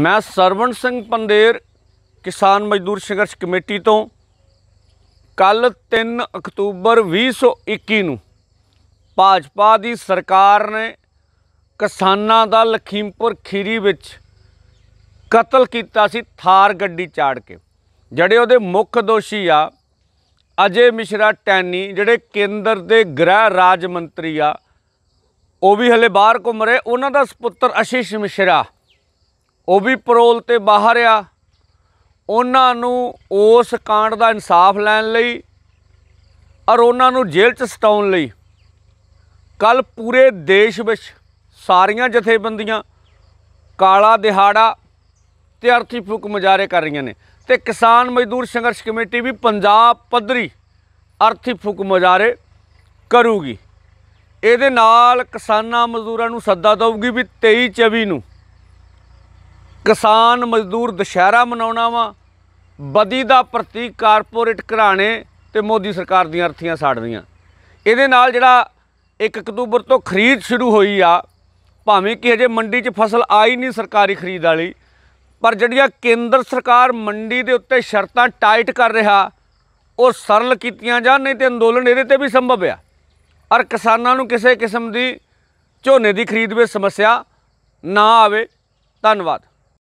ਮੈਂ ਸਰਵਣ ਸਿੰਘ ਪੰਦੇਰ ਕਿਸਾਨ ਮਜ਼ਦੂਰ ਸੰਘਰਸ਼ ਕਮੇਟੀ ਤੋਂ ਕੱਲ 3 ਅਕਤੂਬਰ 2021 ਨੂੰ ਭਾਜਪਾ ਦੀ ਸਰਕਾਰ ਨੇ ਕਿਸਾਨਾਂ ਦਾ ਲਖੀਮਪੁਰ ਖੀਰੀ ਵਿੱਚ ਕਤਲ ਕੀਤਾ ਸੀ ਥਾਰ ਗੱਡੀ ਚਾੜ ਕੇ ਜਿਹੜੇ ਉਹਦੇ ਮੁੱਖ ਦੋਸ਼ੀ ਆ ਅਜੇ ਮਿਸ਼ਰਾ ਟੈਨੀ ਜਿਹੜੇ ਕੇਂਦਰ ਦੇ ਗ੍ਰਹਿ ਰਾਜ ਮੰਤਰੀ ਆ ਉਹ ਵੀ ਹਲੇ ਬਾਹਰ ਘੁੰਮ ਰਹੇ ਉਹਨਾਂ ਦਾ ਸੁਪੁੱਤਰ ਅਸ਼ੀਸ਼ ਮਿਸ਼ਰਾ ਉਹ ਵੀ ਪਰੋਲ ਤੇ ਬਾਹਰ ਆ ਉਹਨਾਂ ਨੂੰ ਉਸ ਕਾਂਡ ਦਾ ਇਨਸਾਫ ਲੈਣ ਲਈ ਔਰ ਉਹਨਾਂ ਨੂੰ ਜੇਲ੍ਹ 'ਚ ਸਟਾਉਣ ਲਈ ਕੱਲ ਪੂਰੇ ਦੇਸ਼ ਵਿੱਚ ਸਾਰੀਆਂ ਜਥੇਬੰਦੀਆਂ ਕਾਲਾ ਦਿਹਾੜਾ ਤੇ ਅਰਥੀ ਫੂਕ ਮੁਜ਼ਾਰੇ ਕਰ ਰਹੀਆਂ ਨੇ ਤੇ ਕਿਸਾਨ ਮਜ਼ਦੂਰ ਸੰਘਰਸ਼ ਕਮੇਟੀ ਵੀ ਪੰਜਾਬ ਪੱਧਰੀ ਅਰਥੀ ਫੂਕ ਮੁਜ਼ਾਰੇ ਕਰੂਗੀ ਇਹਦੇ ਨਾਲ ਕਿਸਾਨਾਂ ਮਜ਼ਦੂਰਾਂ ਨੂੰ ਸੱਦਾ ਦਊਗੀ ਵੀ 23 24 ਨੂੰ ਕਿਸਾਨ ਮਜ਼ਦੂਰ ਦੁਸ਼ਹਿਰਾ ਮਨਾਉਣਾ ਵਾ ਬਦੀ ਦਾ ਪ੍ਰਤੀਕ ਕਾਰਪੋਰੇਟ ਘਰਾਣੇ ਤੇ ਮੋਦੀ ਸਰਕਾਰ ਦੀਆਂ ਅਰਥੀਆਂ ਸਾੜਨੀਆਂ ਇਹਦੇ ਨਾਲ ਜਿਹੜਾ 1 ਅਕਤੂਬਰ ਤੋਂ ਖਰੀਦ ਸ਼ੁਰੂ ਹੋਈ ਆ ਭਾਵੇਂ ਕਿ ਹਜੇ ਮੰਡੀ 'ਚ ਫਸਲ ਆਈ ਨਹੀਂ ਸਰਕਾਰੀ ਖਰੀਦ ਵਾਲੀ ਪਰ ਜਿਹੜੀਆਂ ਕੇਂਦਰ ਸਰਕਾਰ ਮੰਡੀ ਦੇ ਉੱਤੇ ਸ਼ਰਤਾਂ ਟਾਈਟ ਕਰ ਰਿਹਾ ਉਹ ਸਰਲ ਕੀਤੀਆਂ ਜਾਣ ਨਹੀਂ ਤੇ ਅੰਦੋਲਨ ਇਹਦੇ ਤੇ ਵੀ ਸੰਭਵ ਆ ਔਰ ਕਿਸਾਨਾਂ ਨੂੰ ਕਿਸੇ ਕਿਸਮ ਦੀ ਝੋਨੇ ਦੀ ਖਰੀਦ ਵਿੱਚ ਸਮੱਸਿਆ ਨਾ ਆਵੇ ਧੰਨਵਾਦ